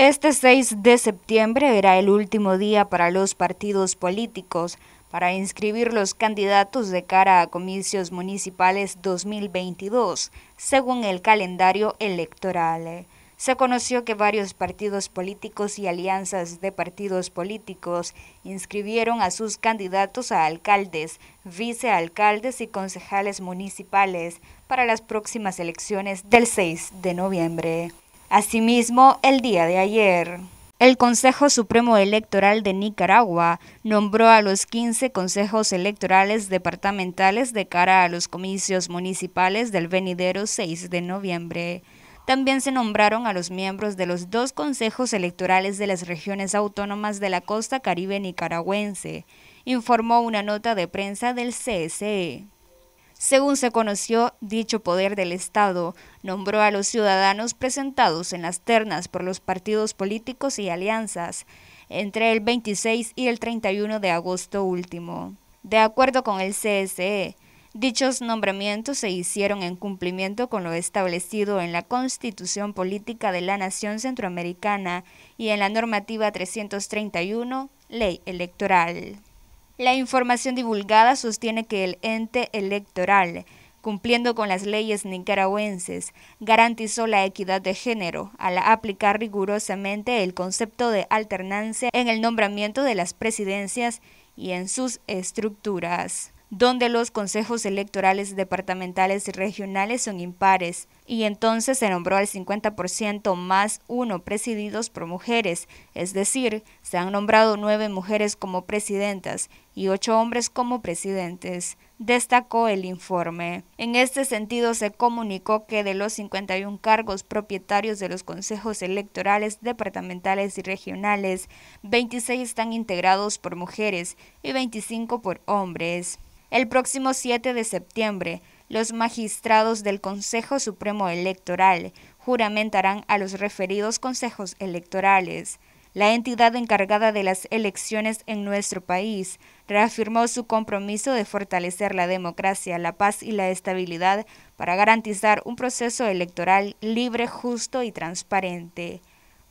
Este 6 de septiembre era el último día para los partidos políticos para inscribir los candidatos de cara a comicios municipales 2022, según el calendario electoral. Se conoció que varios partidos políticos y alianzas de partidos políticos inscribieron a sus candidatos a alcaldes, vicealcaldes y concejales municipales para las próximas elecciones del 6 de noviembre. Asimismo, el día de ayer, el Consejo Supremo Electoral de Nicaragua nombró a los 15 consejos electorales departamentales de cara a los comicios municipales del venidero 6 de noviembre. También se nombraron a los miembros de los dos consejos electorales de las regiones autónomas de la costa caribe nicaragüense, informó una nota de prensa del CSE. Según se conoció, dicho poder del Estado nombró a los ciudadanos presentados en las ternas por los partidos políticos y alianzas entre el 26 y el 31 de agosto último. De acuerdo con el CSE, dichos nombramientos se hicieron en cumplimiento con lo establecido en la Constitución Política de la Nación Centroamericana y en la normativa 331, Ley Electoral. La información divulgada sostiene que el ente electoral, cumpliendo con las leyes nicaragüenses, garantizó la equidad de género al aplicar rigurosamente el concepto de alternancia en el nombramiento de las presidencias y en sus estructuras donde los consejos electorales departamentales y regionales son impares, y entonces se nombró al 50% más uno presididos por mujeres, es decir, se han nombrado nueve mujeres como presidentas y ocho hombres como presidentes, destacó el informe. En este sentido, se comunicó que de los 51 cargos propietarios de los consejos electorales departamentales y regionales, 26 están integrados por mujeres y 25 por hombres. El próximo 7 de septiembre, los magistrados del Consejo Supremo Electoral juramentarán a los referidos consejos electorales. La entidad encargada de las elecciones en nuestro país reafirmó su compromiso de fortalecer la democracia, la paz y la estabilidad para garantizar un proceso electoral libre, justo y transparente.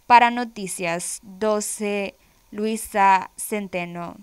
Para Noticias 12, Luisa Centeno.